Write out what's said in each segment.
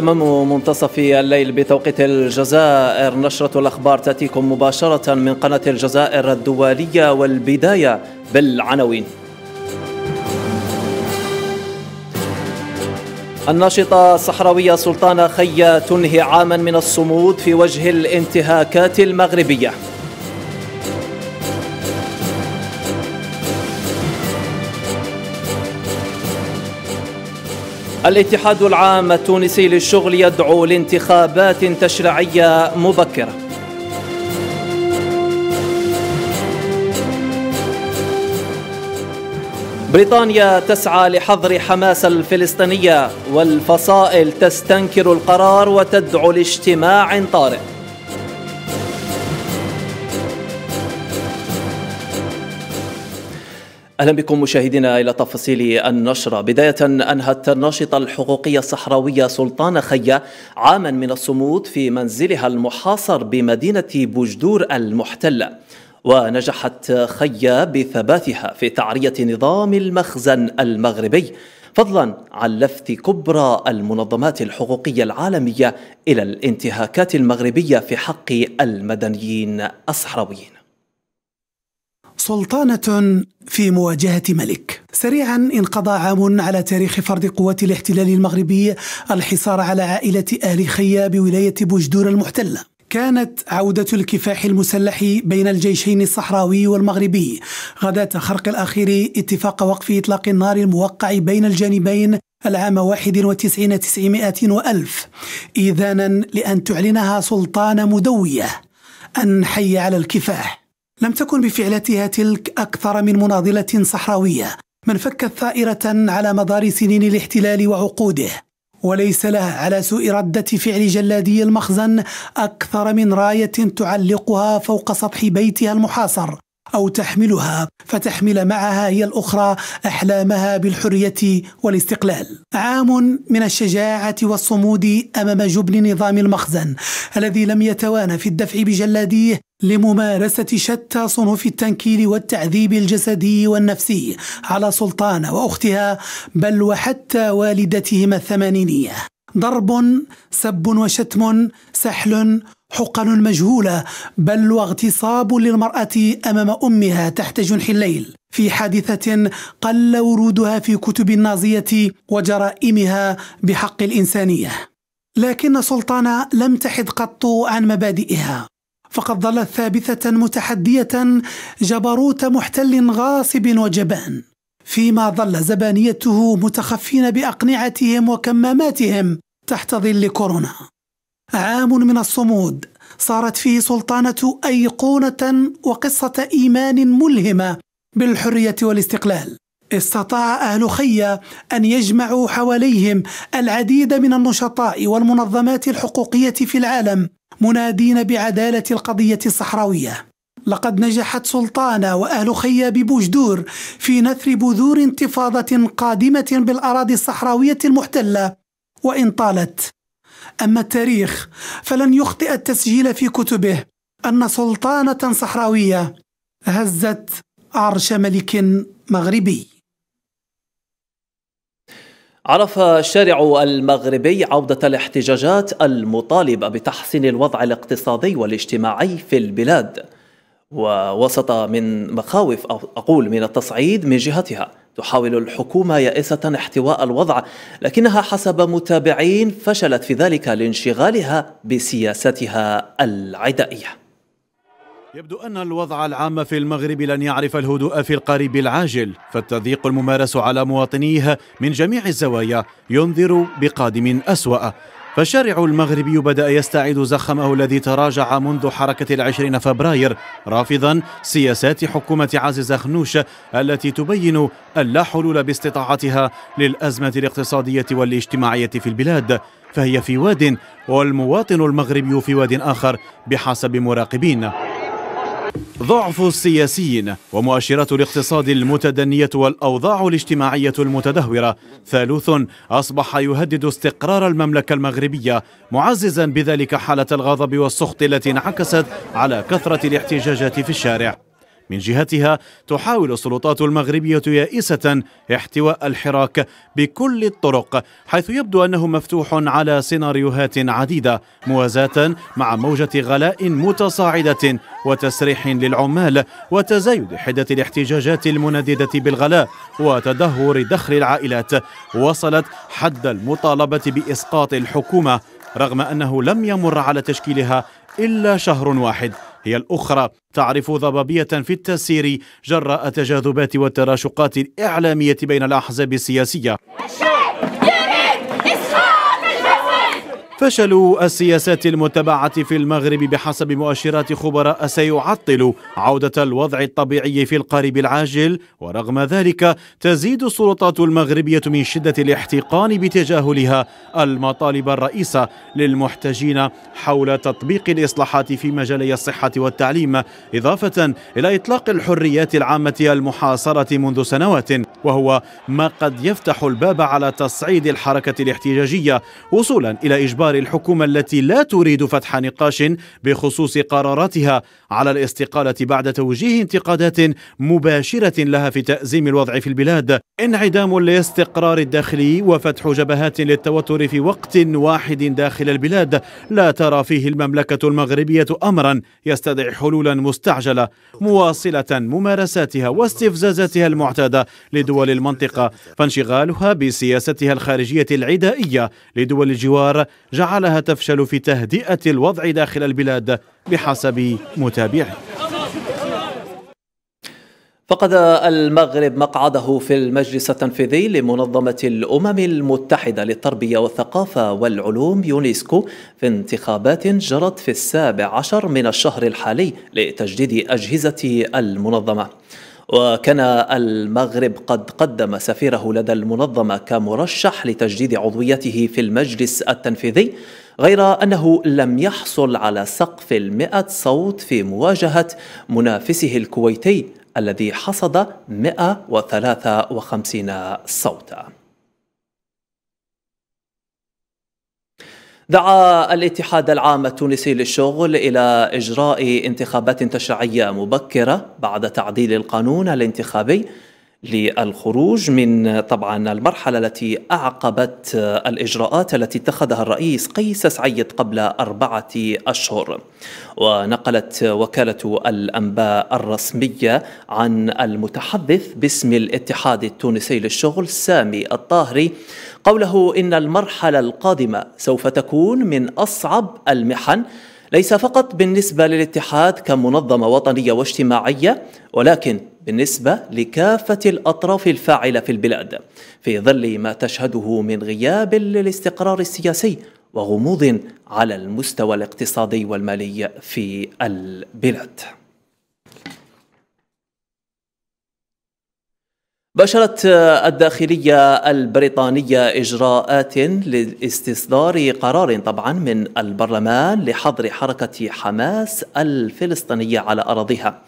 تمام منتصف الليل بتوقيت الجزائر نشرة الأخبار تأتيكم مباشرة من قناة الجزائر الدولية والبداية بالعناوين الناشطة الصحراوية سلطانة خيا تنهي عاما من الصمود في وجه الانتهاكات المغربية الاتحاد العام التونسي للشغل يدعو لانتخابات تشريعية مبكرة بريطانيا تسعى لحظر حماس الفلسطينية والفصائل تستنكر القرار وتدعو لاجتماع طارئ اهلا بكم مشاهدينا الى تفاصيل النشره، بدايه انهت الناشطه الحقوقيه الصحراويه سلطان خيا عاما من الصمود في منزلها المحاصر بمدينه بوجدور المحتله. ونجحت خيا بثباتها في تعريه نظام المخزن المغربي فضلا عن لفت كبرى المنظمات الحقوقيه العالميه الى الانتهاكات المغربيه في حق المدنيين الصحراويين. سلطانة في مواجهة ملك. سريعا انقضى عام على تاريخ فرض قوات الاحتلال المغربي الحصار على عائلة آل خيا بولاية بوجدور المحتلة. كانت عودة الكفاح المسلح بين الجيشين الصحراوي والمغربي غداة خرق الأخير اتفاق وقف إطلاق النار الموقع بين الجانبين العام 91 900 وألف إذانا لأن تعلنها سلطان مدوية أن حي على الكفاح لم تكن بفعلتها تلك أكثر من مناضلة صحراوية من فكت ثائرة على مدار سنين الاحتلال وعقوده وليس له على سوء ردة فعل جلادي المخزن أكثر من راية تعلقها فوق سطح بيتها المحاصر أو تحملها فتحمل معها هي الأخرى أحلامها بالحرية والاستقلال عام من الشجاعة والصمود أمام جبن نظام المخزن الذي لم يتوانى في الدفع بجلاديه لممارسة شتى صنوف التنكيل والتعذيب الجسدي والنفسي على سلطان وأختها بل وحتى والدتهما الثمانينية ضرب سب وشتم سحل حقن مجهولة بل واغتصاب للمرأة أمام أمها تحت جنح الليل في حادثة قل ورودها في كتب النازية وجرائمها بحق الإنسانية لكن سلطانة لم تحد قط عن مبادئها فقد ظلت ثابتة متحدية جبروت محتل غاصب وجبان فيما ظل زبانيته متخفين بأقنعتهم وكماماتهم تحت ظل كورونا عام من الصمود صارت فيه سلطانة أيقونة وقصة إيمان ملهمة بالحرية والاستقلال استطاع أهل خيا أن يجمعوا حواليهم العديد من النشطاء والمنظمات الحقوقية في العالم منادين بعدالة القضية الصحراوية لقد نجحت سلطانة وأهل خيا ببوجدور في نثر بذور انتفاضة قادمة بالأراضي الصحراوية المحتلة وإن طالت أما التاريخ فلن يخطئ التسجيل في كتبه أن سلطانة صحراوية هزت عرش ملك مغربي عرف الشارع المغربي عودة الاحتجاجات المطالبة بتحسين الوضع الاقتصادي والاجتماعي في البلاد ووسط من مخاوف أقول من التصعيد من جهتها تحاول الحكومة يائسة احتواء الوضع لكنها حسب متابعين فشلت في ذلك لانشغالها بسياستها العدائية يبدو أن الوضع العام في المغرب لن يعرف الهدوء في القريب العاجل فالتضييق الممارس على مواطنيه من جميع الزوايا ينذر بقادم أسوأ فالشارع المغربي بدأ يستعيد زخمه الذي تراجع منذ حركة العشرين فبراير رافضا سياسات حكومة عزيز خنوش التي تبين أن لا حلول باستطاعتها للأزمة الاقتصادية والاجتماعية في البلاد فهي في واد والمواطن المغربي في واد آخر بحسب مراقبين ضعف السياسيين ومؤشرات الاقتصاد المتدنية والأوضاع الاجتماعية المتدهورة ثالوث أصبح يهدد استقرار المملكة المغربية معززا بذلك حالة الغضب والسخط التي انعكست على كثرة الاحتجاجات في الشارع من جهتها تحاول السلطات المغربية يائسة احتواء الحراك بكل الطرق حيث يبدو أنه مفتوح على سيناريوهات عديدة موازاة مع موجة غلاء متصاعدة وتسريح للعمال وتزايد حدة الاحتجاجات المنددة بالغلاء وتدهور دخل العائلات وصلت حد المطالبة بإسقاط الحكومة رغم أنه لم يمر على تشكيلها إلا شهر واحد هي الأخرى تعرف ضبابية في التسيير جراء تجاذبات والتراشقات الإعلامية بين الأحزاب السياسية فشل السياسات المتبعة في المغرب بحسب مؤشرات خبراء سيعطل عودة الوضع الطبيعي في القريب العاجل ورغم ذلك تزيد السلطات المغربية من شدة الاحتقان بتجاهلها المطالب الرئيسة للمحتجين حول تطبيق الإصلاحات في مجالي الصحة والتعليم إضافة إلى إطلاق الحريات العامة المحاصرة منذ سنوات وهو ما قد يفتح الباب على تصعيد الحركة الاحتجاجية وصولا إلى إجبار باعتبار الحكومة التي لا تريد فتح نقاش بخصوص قراراتها على الاستقالة بعد توجيه انتقادات مباشرة لها في تأزيم الوضع في البلاد انعدام لاستقرار الداخلي وفتح جبهات للتوتر في وقت واحد داخل البلاد لا ترى فيه المملكة المغربية أمرا يستدعي حلولا مستعجلة مواصلة ممارساتها واستفزازاتها المعتادة لدول المنطقة فانشغالها بسياستها الخارجية العدائية لدول الجوار جعلها تفشل في تهدئة الوضع داخل البلاد بحسب متابعيه فقد المغرب مقعده في المجلس التنفيذي لمنظمة الأمم المتحدة للتربية والثقافة والعلوم يونسكو في انتخابات جرت في السابع عشر من الشهر الحالي لتجديد أجهزة المنظمة وكان المغرب قد قدم سفيره لدى المنظمة كمرشح لتجديد عضويته في المجلس التنفيذي غير أنه لم يحصل على سقف المئة صوت في مواجهة منافسه الكويتي الذي حصد 153 صوتا دعا الاتحاد العام التونسي للشغل إلى إجراء انتخابات تشريعية مبكرة بعد تعديل القانون الانتخابي للخروج من طبعا المرحلة التي أعقبت الإجراءات التي اتخذها الرئيس قيس سعيد قبل أربعة أشهر ونقلت وكالة الأنباء الرسمية عن المتحدث باسم الاتحاد التونسي للشغل سامي الطاهري قوله إن المرحلة القادمة سوف تكون من أصعب المحن ليس فقط بالنسبة للاتحاد كمنظمة وطنية واجتماعية ولكن بالنسبة لكافة الأطراف الفاعلة في البلاد في ظل ما تشهده من غياب للاستقرار السياسي وغموض على المستوى الاقتصادي والمالي في البلاد باشرت الداخلية البريطانية إجراءات لاستصدار قرار طبعا من البرلمان لحظر حركة حماس الفلسطينية على أراضيها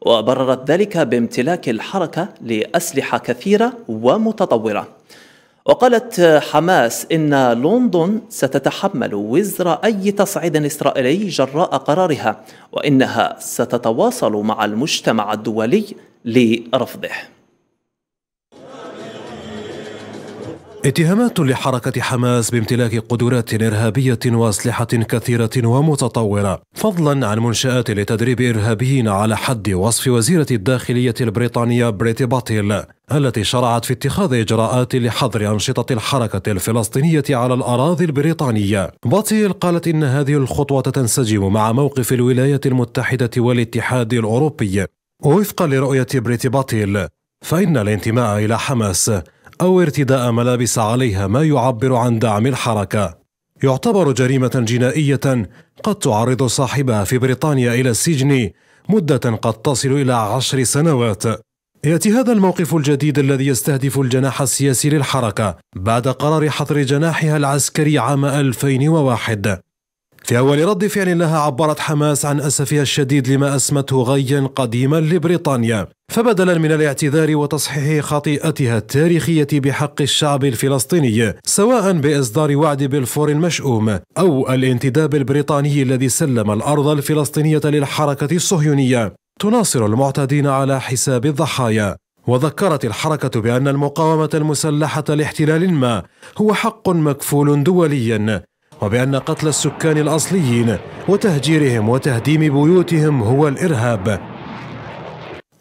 وبررت ذلك بامتلاك الحركة لأسلحة كثيرة ومتطورة وقالت حماس إن لندن ستتحمل وزر أي تصعيد إسرائيلي جراء قرارها وإنها ستتواصل مع المجتمع الدولي لرفضه اتهامات لحركة حماس بامتلاك قدرات إرهابية وأسلحة كثيرة ومتطورة فضلا عن منشآت لتدريب إرهابيين على حد وصف وزيرة الداخلية البريطانية بريتي باتيل التي شرعت في اتخاذ إجراءات لحظر أنشطة الحركة الفلسطينية على الأراضي البريطانية باتيل قالت إن هذه الخطوة تنسجم مع موقف الولايات المتحدة والاتحاد الأوروبي وفقا لرؤية بريتي باتيل فإن الانتماء إلى حماس أو ارتداء ملابس عليها ما يعبر عن دعم الحركة يعتبر جريمة جنائية قد تعرض صاحبها في بريطانيا إلى السجن مدة قد تصل إلى عشر سنوات يأتي هذا الموقف الجديد الذي يستهدف الجناح السياسي للحركة بعد قرار حظر جناحها العسكري عام 2001 في أول رد فعل لها عبرت حماس عن أسفها الشديد لما أسمته غيا قديما لبريطانيا فبدلا من الاعتذار وتصحيح خطيئتها التاريخية بحق الشعب الفلسطيني سواء بإصدار وعد بلفور المشؤوم أو الانتداب البريطاني الذي سلم الأرض الفلسطينية للحركة الصهيونية تناصر المعتدين على حساب الضحايا وذكرت الحركة بأن المقاومة المسلحة لاحتلال ما هو حق مكفول دوليا وبأن قتل السكان الأصليين وتهجيرهم وتهديم بيوتهم هو الإرهاب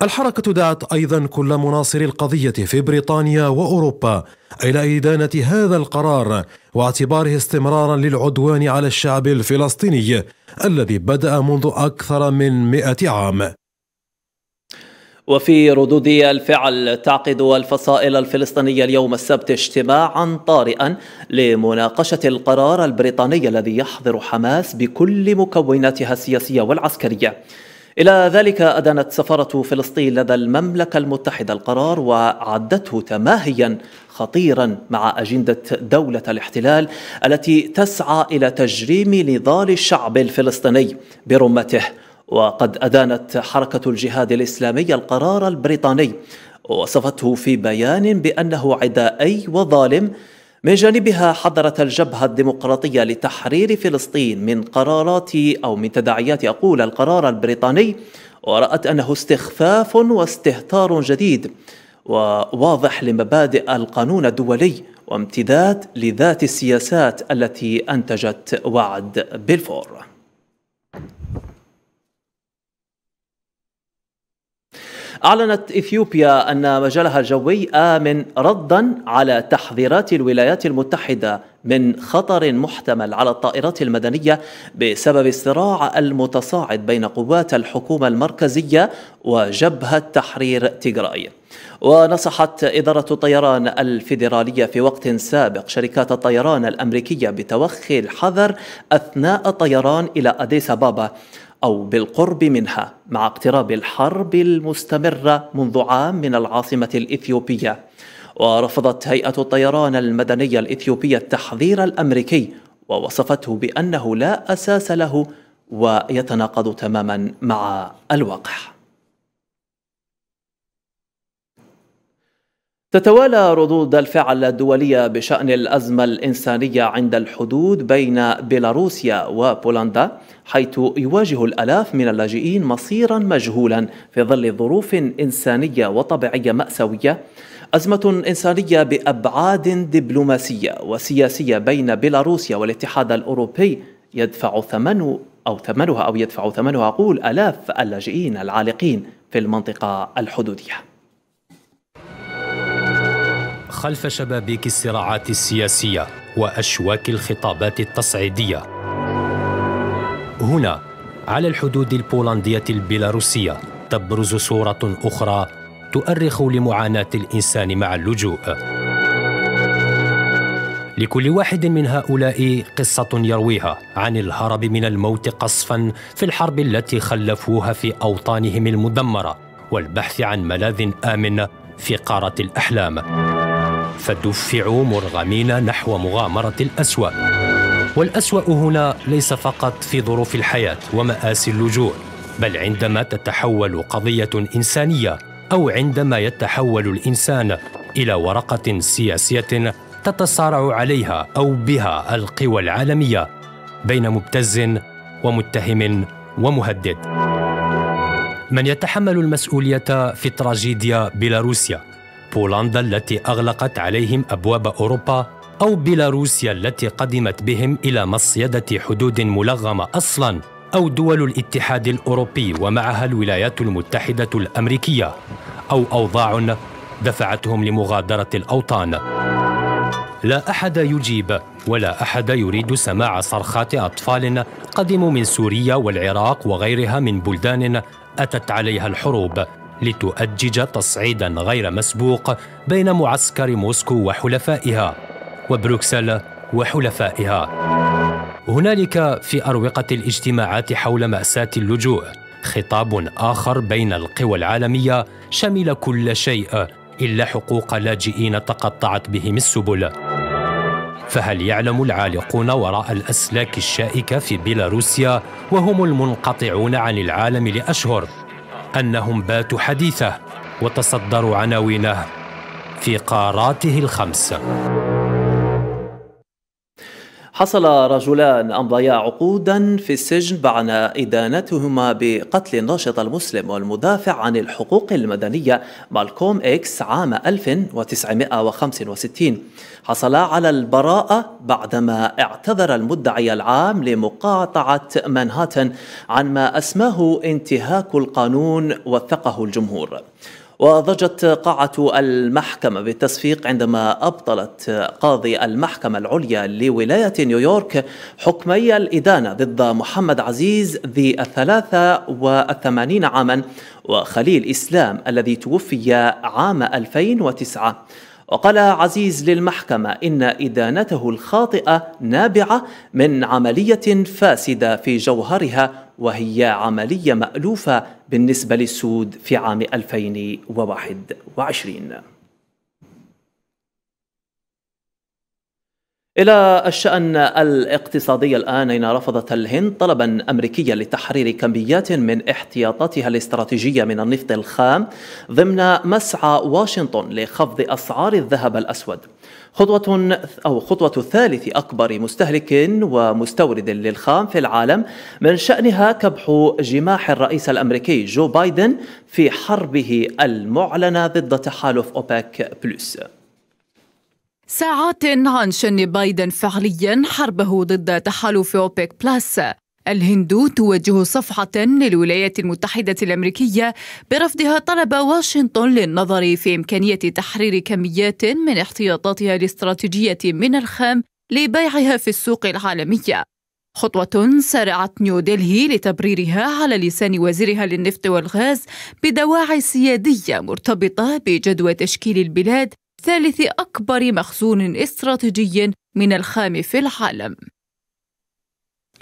الحركة دعت أيضا كل مناصري القضية في بريطانيا وأوروبا إلى إدانة هذا القرار واعتباره استمرارا للعدوان على الشعب الفلسطيني الذي بدأ منذ أكثر من مئة عام وفي ردود الفعل تعقد الفصائل الفلسطينية اليوم السبت اجتماعا طارئا لمناقشة القرار البريطاني الذي يحظر حماس بكل مكوناتها السياسية والعسكرية إلى ذلك أدانت سفارة فلسطين لدى المملكة المتحدة القرار وعدته تماهيا خطيرا مع أجندة دولة الاحتلال التي تسعى إلى تجريم نضال الشعب الفلسطيني برمته وقد أدانت حركة الجهاد الإسلامي القرار البريطاني وصفته في بيان بأنه عدائي وظالم من جانبها حضرت الجبهة الديمقراطية لتحرير فلسطين من قرارات أو من تداعيات أقول القرار البريطاني ورأت أنه استخفاف واستهتار جديد وواضح لمبادئ القانون الدولي وامتداد لذات السياسات التي أنتجت وعد بلفور أعلنت إثيوبيا أن مجالها الجوي آمن ردا على تحذيرات الولايات المتحدة من خطر محتمل على الطائرات المدنية بسبب الصراع المتصاعد بين قوات الحكومة المركزية وجبهة تحرير تيغراي ونصحت إدارة الطيران الفيدرالية في وقت سابق شركات الطيران الأمريكية بتوخي الحذر أثناء الطيران إلى أديس أبابا أو بالقرب منها مع اقتراب الحرب المستمرة منذ عام من العاصمة الإثيوبية ورفضت هيئة الطيران المدنية الإثيوبية التحذير الأمريكي ووصفته بأنه لا أساس له ويتناقض تماما مع الواقع تتوالى ردود الفعل الدولية بشأن الأزمة الإنسانية عند الحدود بين بيلاروسيا وبولندا حيث يواجه الألاف من اللاجئين مصيرا مجهولا في ظل ظروف إنسانية وطبيعية مأساوية أزمة إنسانية بأبعاد دبلوماسية وسياسية بين بيلاروسيا والاتحاد الأوروبي يدفع ثمن أو ثمنها أو يدفع ثمنها أقول ألاف اللاجئين العالقين في المنطقة الحدودية خلف شبابيك الصراعات السياسيه واشواك الخطابات التصعيديه هنا على الحدود البولنديه البيلاروسيه تبرز صوره اخرى تؤرخ لمعاناه الانسان مع اللجوء لكل واحد من هؤلاء قصة يرويها عن الهرب من الموت قصفا في الحرب التي خلفوها في أوطانهم المدمرة والبحث عن ملاذ آمن في قارة الأحلام. فدفعوا مرغمين نحو مغامرة الأسوأ والأسوأ هنا ليس فقط في ظروف الحياة ومآسي اللجوء بل عندما تتحول قضية إنسانية أو عندما يتحول الإنسان إلى ورقة سياسية تتصارع عليها أو بها القوى العالمية بين مبتز ومتهم ومهدد من يتحمل المسؤولية في تراجيديا بيلاروسيا بولندا التي أغلقت عليهم أبواب أوروبا أو بيلاروسيا التي قدمت بهم إلى مصيدة حدود ملغمة أصلاً أو دول الاتحاد الأوروبي ومعها الولايات المتحدة الأمريكية أو أوضاع دفعتهم لمغادرة الأوطان لا أحد يجيب ولا أحد يريد سماع صرخات أطفال قدموا من سوريا والعراق وغيرها من بلدان أتت عليها الحروب لتؤجج تصعيدا غير مسبوق بين معسكر موسكو وحلفائها وبروكسل وحلفائها هنالك في اروقه الاجتماعات حول ماساه اللجوء خطاب اخر بين القوى العالميه شمل كل شيء الا حقوق لاجئين تقطعت بهم السبل فهل يعلم العالقون وراء الاسلاك الشائكه في بيلاروسيا وهم المنقطعون عن العالم لاشهر أنهم باتوا حديثه وتصدروا عناوينه في قاراته الخمس حصل رجلان أمضيا عقودا في السجن بعد إدانتهما بقتل الناشط المسلم والمدافع عن الحقوق المدنية مالكوم إكس عام 1965 حصلا على البراءة بعدما اعتذر المدعي العام لمقاطعة منهاتن عن ما أسماه انتهاك القانون وثقه الجمهور وضجت قاعة المحكمة بالتصفيق عندما أبطلت قاضي المحكمة العليا لولاية نيويورك حكمي الإدانة ضد محمد عزيز ذي الثلاثة وثمانين عاما وخليل إسلام الذي توفي عام 2009 وقال عزيز للمحكمة إن إدانته الخاطئة نابعة من عملية فاسدة في جوهرها وهي عملية مألوفة بالنسبة للسود في عام 2021 إلى الشأن الاقتصادي الآن إن رفضت الهند طلبا أمريكيا لتحرير كميات من احتياطاتها الاستراتيجية من النفط الخام ضمن مسعى واشنطن لخفض أسعار الذهب الأسود خطوة أو خطوة ثالث أكبر مستهلك ومستورد للخام في العالم من شأنها كبح جماح الرئيس الأمريكي جو بايدن في حربه المعلنة ضد تحالف أوبك بلس ساعات عن شن بايدن فعليا حربه ضد تحالف أوبيك بلاس الهند توجه صفحة للولايات المتحدة الأمريكية برفضها طلب واشنطن للنظر في إمكانية تحرير كميات من احتياطاتها الاستراتيجية من الخام لبيعها في السوق العالمية خطوة سارعت نيودلهي لتبريرها على لسان وزيرها للنفط والغاز بدواعي سيادية مرتبطة بجدوى تشكيل البلاد ثالث أكبر مخزون استراتيجي من الخام في العالم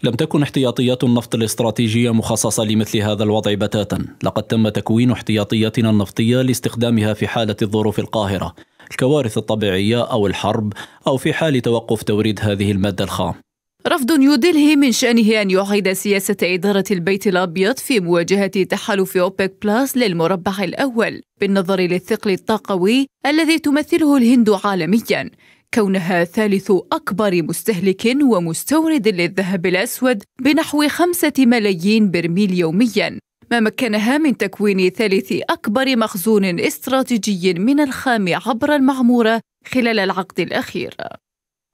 لم تكن احتياطيات النفط الاستراتيجية مخصصة لمثل هذا الوضع بتاتا لقد تم تكوين احتياطياتنا النفطية لاستخدامها في حالة الظروف القاهرة الكوارث الطبيعية أو الحرب أو في حال توقف توريد هذه المادة الخام رفض نيودلهي من شأنه أن يعيد سياسة إدارة البيت الأبيض في مواجهة تحالف أوبك بلاس للمربع الأول بالنظر للثقل الطاقوي الذي تمثله الهند عالمياً كونها ثالث أكبر مستهلك ومستورد للذهب الأسود بنحو خمسة ملايين برميل يومياً ما مكنها من تكوين ثالث أكبر مخزون استراتيجي من الخام عبر المعمورة خلال العقد الأخير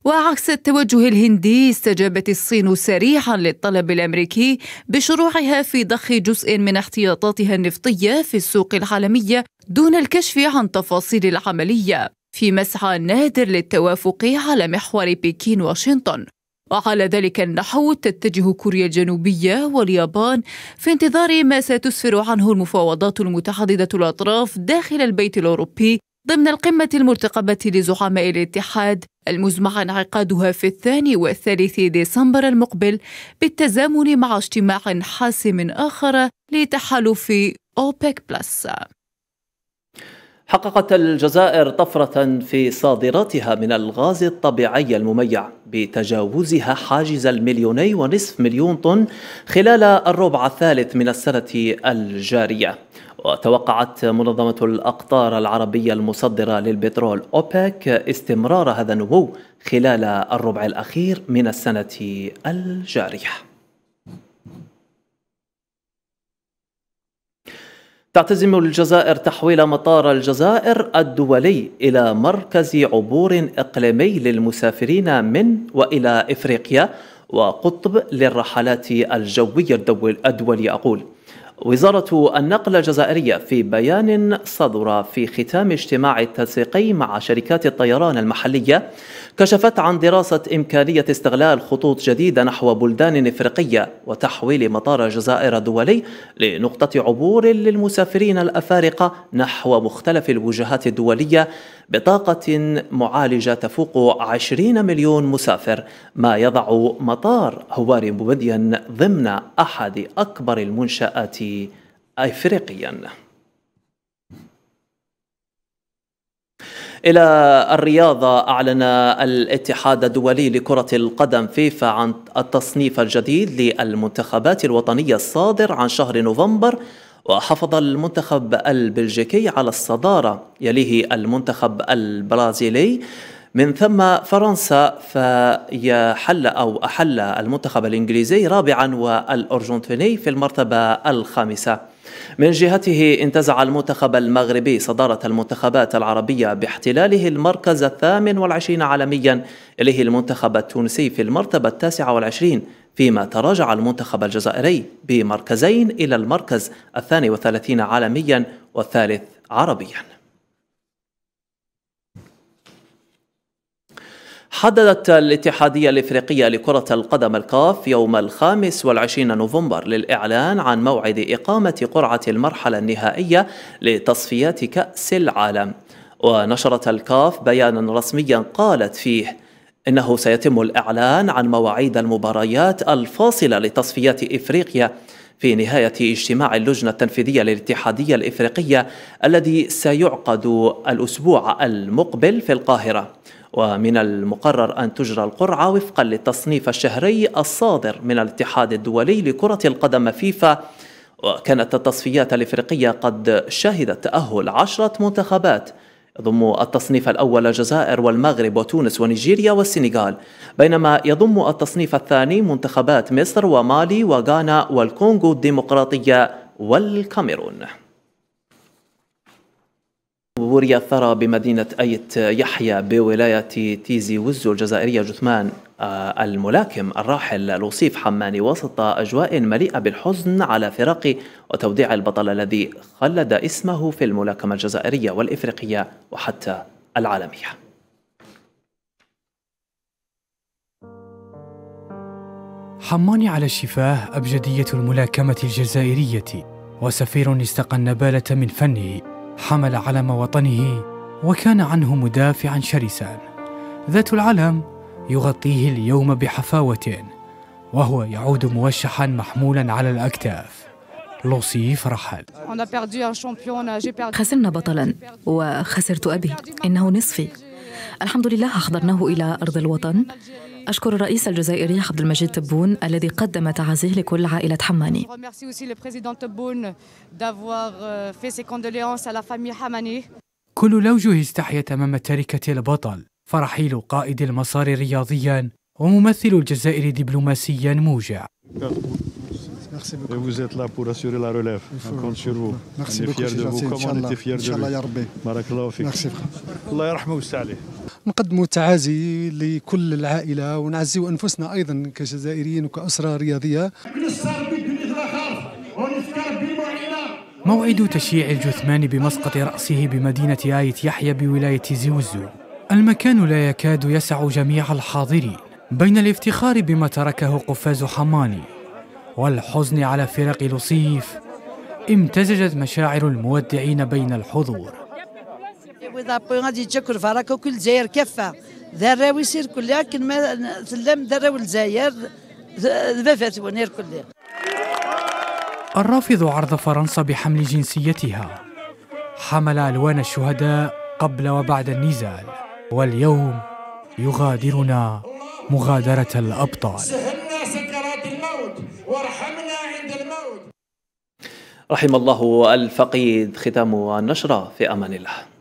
وعكس التوجه الهندي استجابت الصين سريعا للطلب الامريكي بشروعها في ضخ جزء من احتياطاتها النفطيه في السوق العالميه دون الكشف عن تفاصيل العمليه في مسعى نادر للتوافق على محور بكين واشنطن وعلى ذلك النحو تتجه كوريا الجنوبية واليابان في انتظار ما ستسفر عنه المفاوضات المتعددة الأطراف داخل البيت الأوروبي ضمن القمة المرتقبة لزعماء الاتحاد المزمع انعقادها في الثاني والثالث ديسمبر المقبل بالتزامن مع اجتماع حاسم آخر لتحالف أوبك بلس حققت الجزائر طفرة في صادراتها من الغاز الطبيعي المميع بتجاوزها حاجز المليوني ونصف مليون طن خلال الربع الثالث من السنة الجارية وتوقعت منظمة الأقطار العربية المصدرة للبترول أوبك استمرار هذا النمو خلال الربع الأخير من السنة الجارية تعتزم الجزائر تحويل مطار الجزائر الدولي إلى مركز عبور إقليمي للمسافرين من وإلى إفريقيا وقطب للرحلات الجوية الدولي أقول وزارة النقل الجزائرية في بيان صدر في ختام اجتماع التنسيقي مع شركات الطيران المحلية كشفت عن دراسة إمكانية استغلال خطوط جديدة نحو بلدان إفريقية وتحويل مطار الجزائر الدولي لنقطة عبور للمسافرين الأفارقة نحو مختلف الوجهات الدولية بطاقة معالجة تفوق 20 مليون مسافر ما يضع مطار هواري مبديا ضمن أحد أكبر المنشآت إفريقيا إلى الرياضة أعلن الاتحاد الدولي لكرة القدم فيفا عن التصنيف الجديد للمنتخبات الوطنية الصادر عن شهر نوفمبر وحفظ المنتخب البلجيكي على الصدارة يليه المنتخب البرازيلي من ثم فرنسا فيحل أو أحل المنتخب الإنجليزي رابعا والأرجنتيني في المرتبة الخامسة من جهته انتزع المنتخب المغربي صدارة المنتخبات العربية باحتلاله المركز الثامن والعشرين عالميا إليه المنتخب التونسي في المرتبة التاسعة والعشرين فيما تراجع المنتخب الجزائري بمركزين إلى المركز الثاني وثلاثين عالميا والثالث عربيا حددت الاتحادية الإفريقية لكرة القدم الكاف يوم الخامس والعشرين نوفمبر للإعلان عن موعد إقامة قرعة المرحلة النهائية لتصفيات كأس العالم ونشرت الكاف بيانا رسميا قالت فيه إنه سيتم الإعلان عن مواعيد المباريات الفاصلة لتصفيات إفريقيا في نهاية اجتماع اللجنة التنفيذية للاتحادية الإفريقية الذي سيعقد الأسبوع المقبل في القاهرة ومن المقرر أن تجرى القرعة وفقا للتصنيف الشهري الصادر من الاتحاد الدولي لكرة القدم فيفا وكانت التصفيات الإفريقية قد شهدت تأهل عشرة منتخبات يضم التصنيف الأول الجزائر والمغرب وتونس ونيجيريا والسنغال بينما يضم التصنيف الثاني منتخبات مصر ومالي وغانا والكونغو الديمقراطية والكاميرون وريا الثرى بمدينة أيت يحيى بولاية تيزي وزو الجزائرية جثمان آه، الملاكم الراحل لوصيف حماني وسط أجواء مليئة بالحزن على فراق وتوديع البطل الذي خلد اسمه في الملاكمة الجزائرية والإفريقية وحتى العالمية حماني على الشفاه أبجدية الملاكمة الجزائرية وسفير استقى النبالة من فنه حمل علم وطنه وكان عنه مدافعا شرسا ذات العلم يغطيه اليوم بحفاوة وهو يعود موشحا محمولا على الأكتاف لوسيف رحل خسرنا بطلا وخسرت أبي إنه نصفي الحمد لله أحضرناه إلى أرض الوطن أشكر الرئيس الجزائري عبد المجيد تبون الذي قدم تعازيه لكل عائلة حماني. Euh, كل الأوجه استحيت أمام تركة البطل فرحيل قائد المصاري رياضيا وممثل الجزائر دبلوماسيا موجع الله يرحمه نقدموا تعازي لكل العائله ونعزيو انفسنا ايضا كجزائريين وكاسره رياضيه موعد تشييع الجثمان بمسقط رأسه بمدينة ايت يحيى بولاية زيوزو المكان لا يكاد يسع جميع الحاضرين بين الافتخار بما تركه قفاز حماني والحزن على فراق لصيف امتزجت مشاعر المودعين بين الحضور تعويضه بوين غادي تجا كرفه وكل الجزائر كافه ذراوي سير كلها كن ما تلام ذراوي الجزائر ذبافات ونير كلها الرافض عرض فرنسا بحمل جنسيتها حمل ألوان الشهداء قبل وبعد النزال واليوم يغادرنا مغادرة الأبطال سهلنا سكرات الموت وارحمنا عند الموت رحم الله الفقيد ختام النشرة في أمان الله